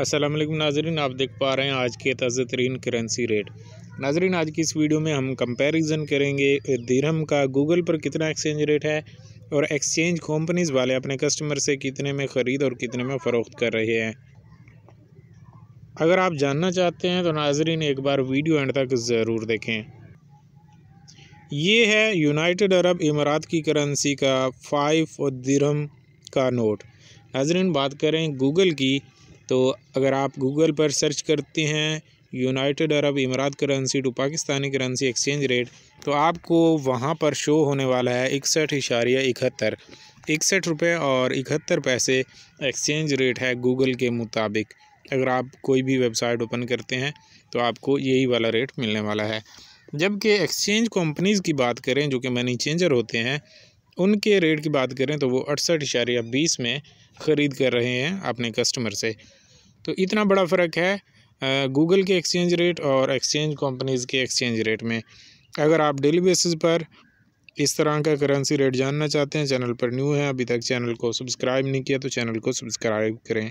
असलम नाजरीन आप देख पा रहे हैं आज के ताज़ा तरीन करेंसी रेट नाजरीन आज की इस वीडियो में हम कंपैरिजन करेंगे दिरहम का गूगल पर कितना एक्सचेंज रेट है और एक्सचेंज कंपनीज़ वाले अपने कस्टमर से कितने में ख़रीद और कितने में फ़रोख्त कर रहे हैं अगर आप जानना चाहते हैं तो नाजरीन एक बार वीडियो एंड तक ज़रूर देखें ये है यूनाइटेड अरब इमारात की करेंसी का फाइव और दिरहम का नोट नाजरीन बात करें गूगल की तो अगर आप गूगल पर सर्च करते हैं United Arab Emirates currency to Pakistani currency exchange rate तो आपको वहाँ पर शो होने वाला है इकसठ इशारिया इकहत्तर इकसठ रुपये और इकहत्तर पैसे एक्सचेंज रेट है गूगल के मुताबिक अगर आप कोई भी वेबसाइट ओपन करते हैं तो आपको यही वाला रेट मिलने वाला है जबकि एक्सचेंज कंपनीज़ की बात करें जो कि मनी चेंजर होते हैं उनके रेट की बात करें तो वो अड़सठ इशारिया बीस में ख़रीद कर रहे हैं अपने कस्टमर से तो इतना बड़ा फ़र्क है गूगल के एक्सचेंज रेट और एक्सचेंज कंपनीज़ के एक्सचेंज रेट में अगर आप डेली बेसिस पर इस तरह का करेंसी रेट जानना चाहते हैं चैनल पर न्यू है अभी तक चैनल को सब्सक्राइब नहीं किया तो चैनल को सब्सक्राइब करें